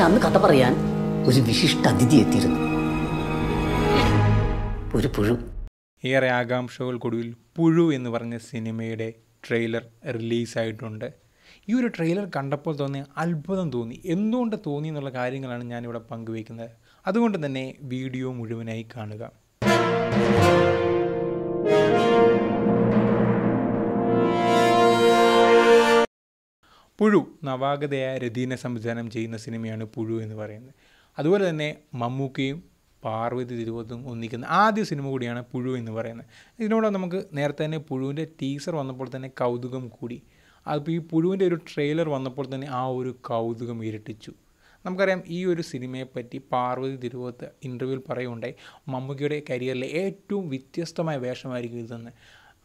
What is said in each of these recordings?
പക്ഷെ അന്ന് കഥ പറയാൻ ഒരു വിശിഷ്ട അതിഥി എത്തിയിരുന്നു ഒരു പുഴു ഏറെ ആകാംക്ഷകൾക്കൊടുവിൽ പുഴു എന്ന് പറഞ്ഞ സിനിമയുടെ ട്രെയിലർ റിലീസായിട്ടുണ്ട് ഈ ഒരു ട്രെയിലർ കണ്ടപ്പോൾ തോന്നിയ അത്ഭുതം തോന്നി എന്തുകൊണ്ട് തോന്നി എന്നുള്ള കാര്യങ്ങളാണ് ഞാനിവിടെ പങ്കുവയ്ക്കുന്നത് അതുകൊണ്ട് തന്നെ വീഡിയോ മുഴുവനായി കാണുക പുഴു നവാഗതയായ രതീനെ സംവിധാനം ചെയ്യുന്ന സിനിമയാണ് പുഴു എന്ന് പറയുന്നത് അതുപോലെ തന്നെ മമ്മൂക്കയും പാർവതി തിരുവോത്തും ഒന്നിക്കുന്ന ആദ്യ സിനിമ കൂടിയാണ് പുഴു എന്ന് പറയുന്നത് ഇതിനോട് നമുക്ക് നേരത്തെ തന്നെ പുഴുവിൻ്റെ ടീസർ വന്നപ്പോൾ തന്നെ കൗതുകം കൂടി അപ്പോൾ ഈ പുഴുവിൻ്റെ ഒരു ട്രെയിലർ വന്നപ്പോൾ തന്നെ ആ ഒരു കൗതുകം ഇരട്ടിച്ചു നമുക്കറിയാം ഈ ഒരു സിനിമയെപ്പറ്റി പാർവതി തിരുവോത്ത് ഇൻ്റർവ്യൂവിൽ പറയുകയുണ്ടായി മമ്മൂക്കയുടെ കരിയറിലെ ഏറ്റവും വ്യത്യസ്തമായ വേഷമായിരിക്കും ഇതെന്ന്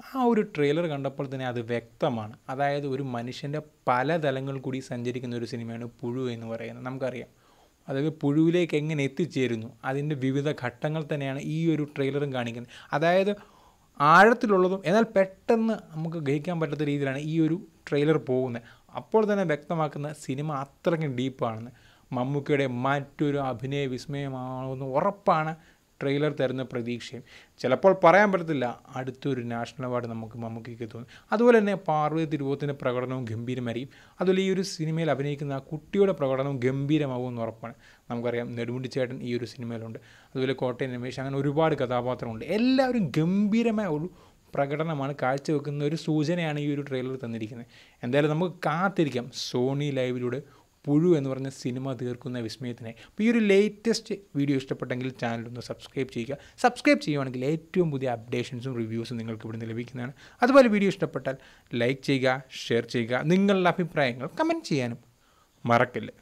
ആ ഒരു ട്രെയിലർ കണ്ടപ്പോൾ തന്നെ അത് വ്യക്തമാണ് അതായത് ഒരു മനുഷ്യൻ്റെ പല തലങ്ങൾ കൂടി സഞ്ചരിക്കുന്ന ഒരു സിനിമയാണ് പുഴു എന്ന് പറയുന്നത് നമുക്കറിയാം അതായത് പുഴുവിലേക്ക് എങ്ങനെ എത്തിച്ചേരുന്നു അതിൻ്റെ വിവിധ ഘട്ടങ്ങൾ തന്നെയാണ് ഈ ഒരു ട്രെയിലറും കാണിക്കുന്നത് അതായത് ആഴത്തിലുള്ളതും എന്നാൽ പെട്ടെന്ന് നമുക്ക് ഗ്രഹിക്കാൻ പറ്റാത്ത രീതിയിലാണ് ഈ ഒരു ട്രെയിലർ പോകുന്നത് അപ്പോൾ തന്നെ വ്യക്തമാക്കുന്ന സിനിമ അത്രയ്ക്കും ഡീപ്പാണെന്ന് മമ്മൂക്കയുടെ മറ്റൊരു അഭിനയ വിസ്മയമാണെന്ന് ഉറപ്പാണ് ട്രെയിലർ തരുന്ന പ്രതീക്ഷയും ചിലപ്പോൾ പറയാൻ പറ്റത്തില്ല അടുത്തൊരു നാഷണൽ അവാർഡ് നമുക്ക് മമ്മൂക്കിക്ക് തോന്നും അതുപോലെ തന്നെ പാർവതി തിരുവോത്തിൻ്റെ പ്രകടനവും ഗംഭീരമായിരിക്കും അതുപോലെ ഈ ഒരു സിനിമയിൽ അഭിനയിക്കുന്ന ആ കുട്ടിയുടെ പ്രകടനം ഗംഭീരമാകും എന്ന് ഉറപ്പാണ് നമുക്കറിയാം നെടുമുടി ചേട്ടൻ ഈ ഒരു സിനിമയിലുണ്ട് അതുപോലെ കോട്ടയം രമേശ് അങ്ങനെ ഒരുപാട് കഥാപാത്രമുണ്ട് എല്ലാവരും ഗംഭീരമായ ഒരു പ്രകടനമാണ് കാഴ്ചവെക്കുന്ന ഒരു സൂചനയാണ് ഈ ഒരു ട്രെയിലർ തന്നിരിക്കുന്നത് എന്തായാലും നമുക്ക് കാത്തിരിക്കാം സോണി ലൈവിലൂടെ പുഴു എന്ന് പറഞ്ഞ സിനിമ തീർക്കുന്ന വിസ്മയത്തിനെ അപ്പോൾ ഈ ഒരു ലേറ്റസ്റ്റ് വീഡിയോ ഇഷ്ടപ്പെട്ടെങ്കിൽ ചാനൽ ഒന്ന് സബ്സ്ക്രൈബ് ചെയ്യുക സബ്സ്ക്രൈബ് ചെയ്യുവാണെങ്കിൽ ഏറ്റവും പുതിയ അപ്ഡേഷൻസും റിവ്യൂസും നിങ്ങൾക്ക് ഇവിടെ നിന്ന് ലഭിക്കുന്നതാണ് അതുപോലെ വീഡിയോ ഇഷ്ടപ്പെട്ടാൽ ലൈക്ക് ചെയ്യുക ഷെയർ ചെയ്യുക നിങ്ങളുടെ അഭിപ്രായങ്ങൾ കമൻറ്റ് ചെയ്യാനും മറക്കല്ലേ